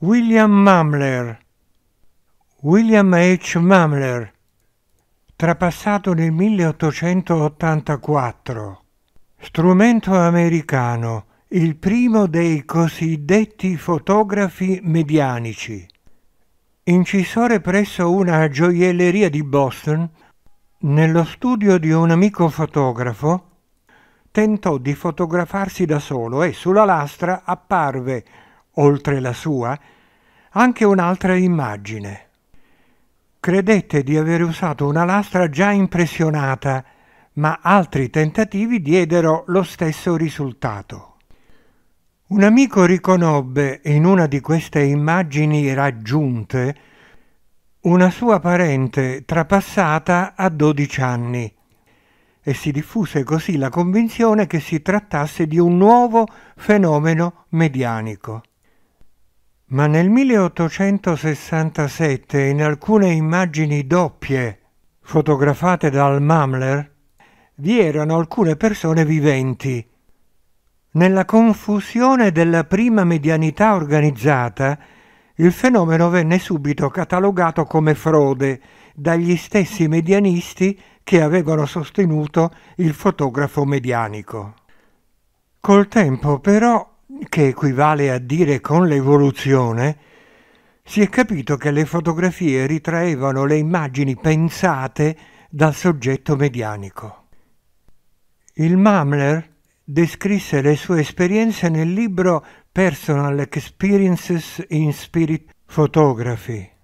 William Mamler, William H. Mamler, trapassato nel 1884, strumento americano, il primo dei cosiddetti fotografi medianici. Incisore presso una gioielleria di Boston, nello studio di un amico fotografo, tentò di fotografarsi da solo e sulla lastra apparve oltre la sua, anche un'altra immagine. Credette di aver usato una lastra già impressionata, ma altri tentativi diedero lo stesso risultato. Un amico riconobbe in una di queste immagini raggiunte una sua parente trapassata a 12 anni e si diffuse così la convinzione che si trattasse di un nuovo fenomeno medianico ma nel 1867 in alcune immagini doppie fotografate dal Mamler vi erano alcune persone viventi. Nella confusione della prima medianità organizzata, il fenomeno venne subito catalogato come frode dagli stessi medianisti che avevano sostenuto il fotografo medianico. Col tempo però che equivale a dire con l'evoluzione, si è capito che le fotografie ritraevano le immagini pensate dal soggetto medianico. Il Mamler descrisse le sue esperienze nel libro Personal Experiences in Spirit Photography,